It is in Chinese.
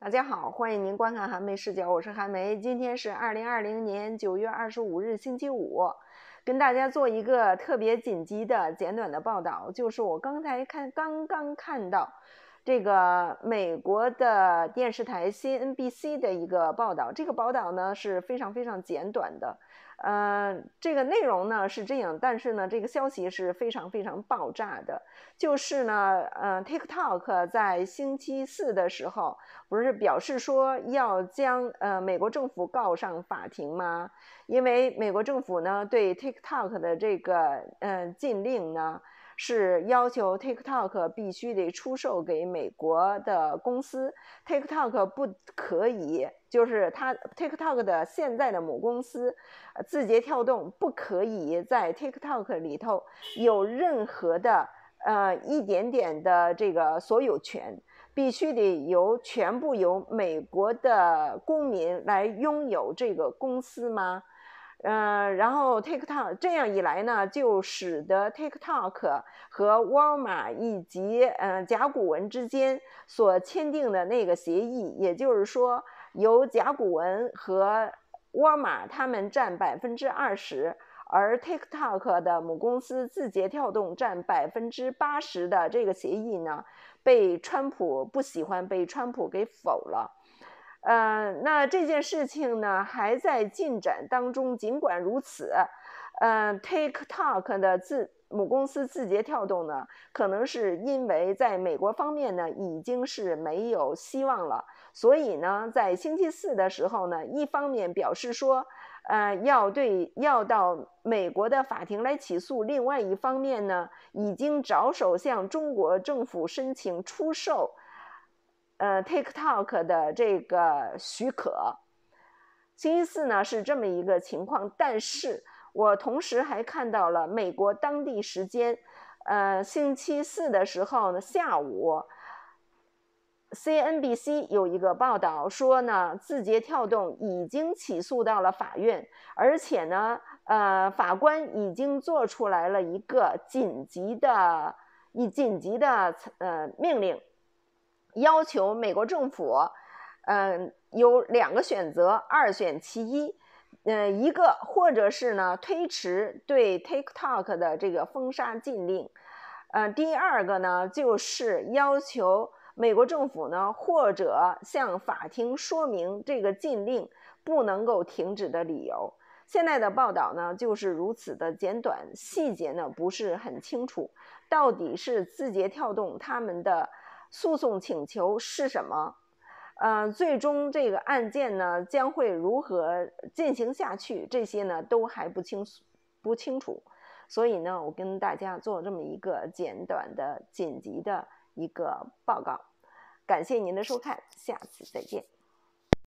大家好，欢迎您观看韩梅视角，我是韩梅。今天是二零二零年九月二十五日，星期五，跟大家做一个特别紧急的简短的报道，就是我刚才看，刚刚看到。这个美国的电视台 c N B C 的一个报道，这个报道呢是非常非常简短的，呃，这个内容呢是这样，但是呢，这个消息是非常非常爆炸的，就是呢，呃，TikTok 在星期四的时候不是表示说要将呃美国政府告上法庭吗？因为美国政府呢对 TikTok 的这个嗯禁令呢。是要求 TikTok 必须得出售给美国的公司，TikTok 不可以，就是它 TikTok 的现在的母公司字节跳动不可以在 TikTok 里头有任何的呃一点点的这个所有权，必须得由全部由美国的公民来拥有这个公司吗？嗯，然后 TikTok 这样一来呢，就使得 TikTok 和沃尔玛以及嗯甲骨文之间所签订的那个协议，也就是说由甲骨文和沃尔玛他们占百分之二十，而 TikTok 的母公司字节跳动占百分之八十的这个协议呢，被川普不喜欢，被川普给否了。嗯，那这件事情呢还在进展当中。尽管如此，嗯，TikTok 的字母公司字节跳动呢，可能是因为在美国方面呢已经是没有希望了，所以呢，在星期四的时候呢，一方面表示说，呃，要对要到美国的法庭来起诉；，另外一方面呢，已经着手向中国政府申请出售。呃，TikTok 的这个许可，星期四呢是这么一个情况。但是我同时还看到了美国当地时间，呃，星期四的时候呢下午，CNBC 有一个报道说呢，字节跳动已经起诉到了法院，而且呢，呃，法官已经做出来了一个紧急的、一紧急的呃命令。要求美国政府，嗯，有两个选择，二选其一，嗯，一个或者是呢推迟对 TikTok 的这个封杀禁令，呃，第二个呢就是要求美国政府呢或者向法庭说明这个禁令不能够停止的理由。现在的报道呢就是如此的简短，细节呢不是很清楚，到底是字节跳动他们的。诉讼请求是什么？呃，最终这个案件呢将会如何进行下去？这些呢都还不清楚，不清楚。所以呢，我跟大家做这么一个简短的、紧急的一个报告。感谢您的收看，下次再见。